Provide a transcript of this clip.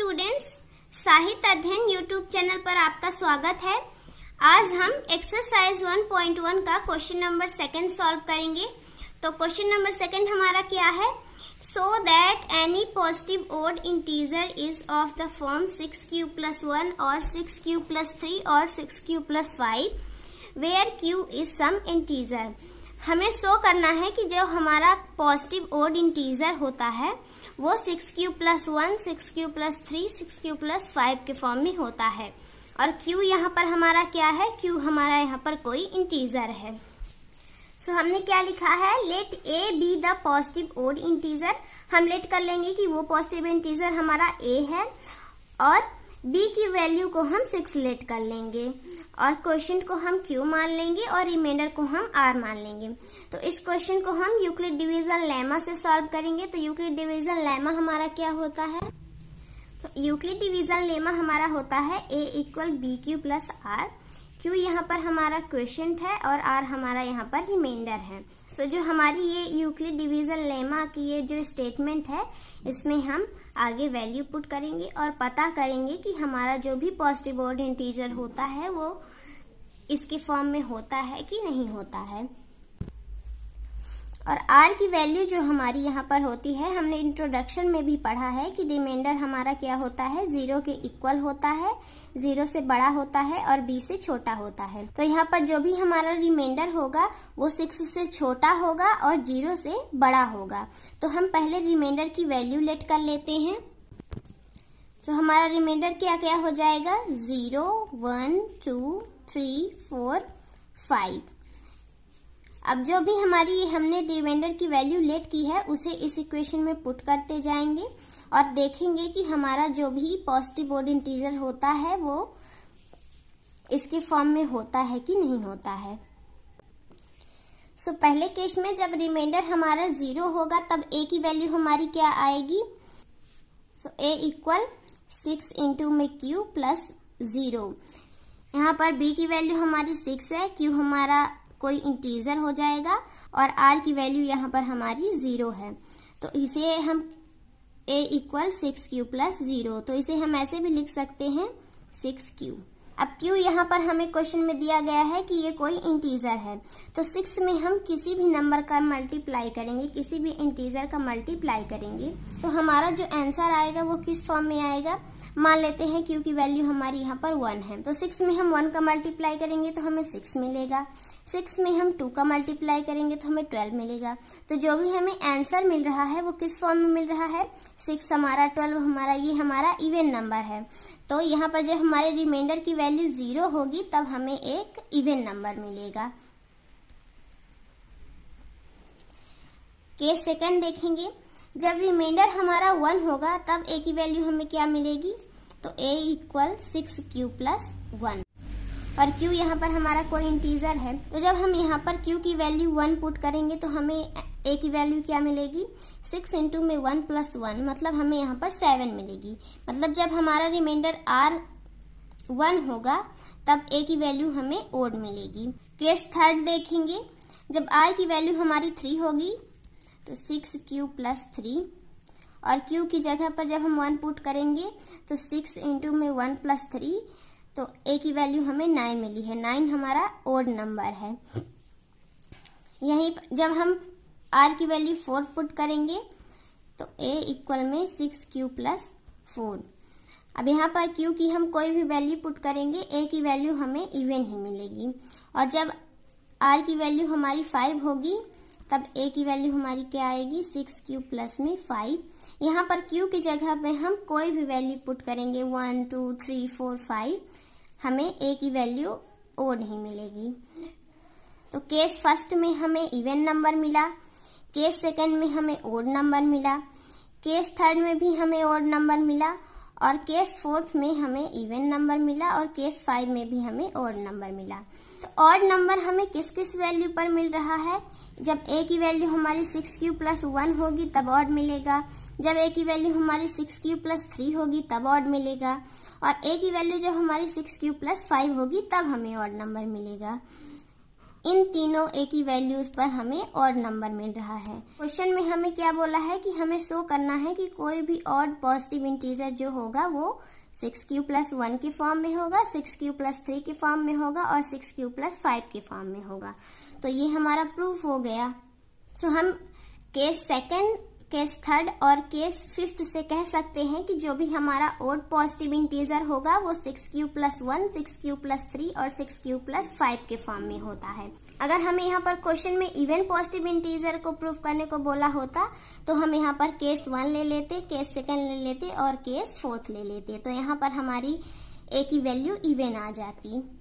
students साहित्य अध्ययन YouTube channel पर आपका स्वागत है आज हम एक्सरसाइज 1.1 का क्वेश्चन नंबर सेकंड सॉल्व करेंगे तो क्वेश्चन नंबर सेकंड हमारा क्या है so that any positive odd integer is of the form six q plus one और सिक्स क्यू प्लस थ्री और six q plus five where q is some integer हमें show करना है कि जो हमारा पॉजिटिव ओड इंटीजर होता है वो six q plus one six q plus three six q plus five के फॉर्म में होता है और क्यू यहाँ पर हमारा क्या है क्यू हमारा यहाँ पर कोई इंटीजर है सो so, हमने क्या लिखा है let a be the positive odd integer हम लेट कर लेंगे कि वो पॉजिटिव इंटीजर हमारा ए है और बी की वैल्यू को हम सिक्स लेट कर लेंगे और क्वेश्चन को हम क्यू मान लेंगे और रिमाइंडर को हम आर मान लेंगे तो इस क्वेश्चन को हम यूक्लिड डिवीजन लेमा से सॉल्व करेंगे तो यूक्लिड डिवीजन लेमा हमारा क्या होता है तो यूक्लिड डिवीजन लेमा हमारा होता है a equal b q plus r q यहाँ पर हमारा क्वेश्चन है और आर हमारा यहाँ पर रिमाइंडर है सो so, जो हमारी ये यूक्लिड डिवीजन लेमा की ये जो स्टेटमेंट है इसमें हम आगे वैल्यू पुट करेंगे और पता करेंगे कि हमारा जो भी पॉजिटिव ऑर्ड इंटीजर होता है वो इसके फॉर्म में होता है कि नहीं होता है और आर की वैल्यू जो हमारी यहाँ पर होती है हमने इंट्रोडक्शन में भी पढ़ा है कि रिमाइंडर हमारा क्या होता है जीरो के इक्वल होता है जीरो से बड़ा होता है और बी से छोटा होता है तो यहाँ पर जो भी हमारा रिमाइंडर होगा वो सिक्स से छोटा होगा और जीरो से बड़ा होगा तो हम पहले रिमाइंडर की वैल्यू लेट कर लेते हैं तो हमारा रिमाइंडर क्या क्या हो जाएगा zero one two three four five अब जो भी हमारी हमने रिमाइंडर की वैल्यू लेट की है उसे इस इक्वेशन में पुट करते जाएंगे और देखेंगे कि हमारा जो भी पॉजिटिव ओड इंटीजर होता है वो इसके फॉर्म में होता है कि नहीं होता है सो so, पहले केस में जब रिमाइंडर हमारा जीरो होगा तब ए की वैल्यू हमारी क्या आएगी so a equal six into में क्यू प्लस जीरो यहाँ पर बी की वैल्यू हमारी सिक्स है क्यू हमारा कोई इंटीजर हो जाएगा और आर की वैल्यू यहाँ पर हमारी ज़ीरो है तो इसे हम a equal six q plus zero तो इसे हम ऐसे भी लिख सकते हैं सिक्स क्यू अब क्यू यहाँ पर हमें क्वेश्चन में दिया गया है कि ये कोई इंटीजर है तो सिक्स में हम किसी भी नंबर का मल्टीप्लाई करेंगे किसी भी इंटीजर का मल्टीप्लाई करेंगे तो हमारा जो आंसर आएगा वो किस फॉर्म में आएगा मान लेते हैं क्यू की वैल्यू हमारी यहाँ पर वन है तो सिक्स में हम वन का मल्टीप्लाई करेंगे तो हमें सिक्स मिलेगा सिक्स में हम टू का मल्टीप्लाई करेंगे तो हमें ट्वेल्व मिलेगा तो जो भी हमें आंसर मिल रहा है वो किस फॉर्म में मिल रहा है सिक्स हमारा ट्वेल्व हमारा ये हमारा इवन नंबर है तो यहाँ पर जब हमारे रिमाइंडर की वैल्यू जीरो होगी तब हमें एक इवेंट नंबर मिलेगा केस सेकंड देखेंगे जब रिमाइंडर हमारा वन होगा तब ए की वैल्यू हमें क्या मिलेगी तो a equal six q plus one और क्यू यहाँ पर हमारा कोई इंटीजर है तो जब हम यहाँ पर क्यू की वैल्यू वन पुट करेंगे तो हमें ए की वैल्यू क्या मिलेगी सिक्स इंटू में वन प्लस वन मतलब हमें यहाँ पर सेवन मिलेगी मतलब जब हमारा रिमाइंडर आर वन होगा तब ए की वैल्यू हमें ओड मिलेगी केस थर्ड देखेंगे जब आर की वैल्यू हमारी थ्री होगी तो सिक्स क्यू प्लस थ्री और क्यू की जगह पर जब हम वन पुट करेंगे तो सिक्स इंटू में वन प्लस थ्री तो ए की वैल्यू हमें नाइन मिली है नाइन हमारा ओड नंबर है यहीं जब हम आर की वैल्यू फोर पुट करेंगे तो ए इक्वल में सिक्स क्यू प्लस फोर अब यहाँ पर क्यू की हम कोई भी वैल्यू पुट करेंगे ए की वैल्यू हमें इवन ही मिलेगी और जब आर की वैल्यू हमारी फाइव होगी तब ए की वैल्यू हमारी क्या आएगी सिक्स क्यू प्लस में फाइव यहाँ पर क्यू की जगह पे हम कोई भी वैल्यू पुट करेंगे one two three four five हमें ए की वैल्यू ओ नहीं मिलेगी तो केस फर्स्ट में हमें इवेंट नंबर मिला केस सेकंड में हमें ओड नंबर मिला केस थर्ड में भी हमें ओड नंबर मिला और केस फोर्थ में हमें इवन नंबर मिला और केस फाइव में भी हमें ऑड नंबर मिला तो ऑड नंबर हमें किस किस वैल्यू पर मिल रहा है जब ए की वैल्यू हमारी सिक्स क्यू प्लस वन होगी तब ऑड मिलेगा जब ए की वैल्यू हमारी सिक्स क्यू प्लस थ्री होगी तब ऑड मिलेगा और ए की वैल्यू जब हमारी सिक्स क्यू प्लस फाइव होगी तब हमें ऑड नंबर मिलेगा इन तीनों ए की वैल्यूज पर हमें और नंबर मिल रहा है क्वेश्चन में हमें क्या बोला है कि हमें शो करना है कि कोई भी ऑड पॉजिटिव इंटीजर जो होगा वो सिक्स क्यू प्लस वन के फॉर्म में होगा सिक्स क्यू प्लस थ्री के फॉर्म में होगा और सिक्स क्यू प्लस फाइव के फॉर्म में होगा तो ये हमारा प्रूफ हो गया सो so, हम केस सेकेंड केस थर्ड और केस फिफ्थ से कह सकते हैं कि जो भी हमारा ओड पॉजिटिव इंटीजर होगा वो six q plus one six q plus three और सिक्स क्यू प्लस फाइव के फॉर्म में होता है अगर हमें यहाँ पर क्वेश्चन में इवन पॉजिटिव इंटीजर को प्रूव करने को बोला होता तो हम यहाँ पर केस वन ले लेते केस सेकेंड ले लेते और केस फोर्थ ले लेते तो यहाँ पर हमारी ए की वैल्यू इवेन आ जाती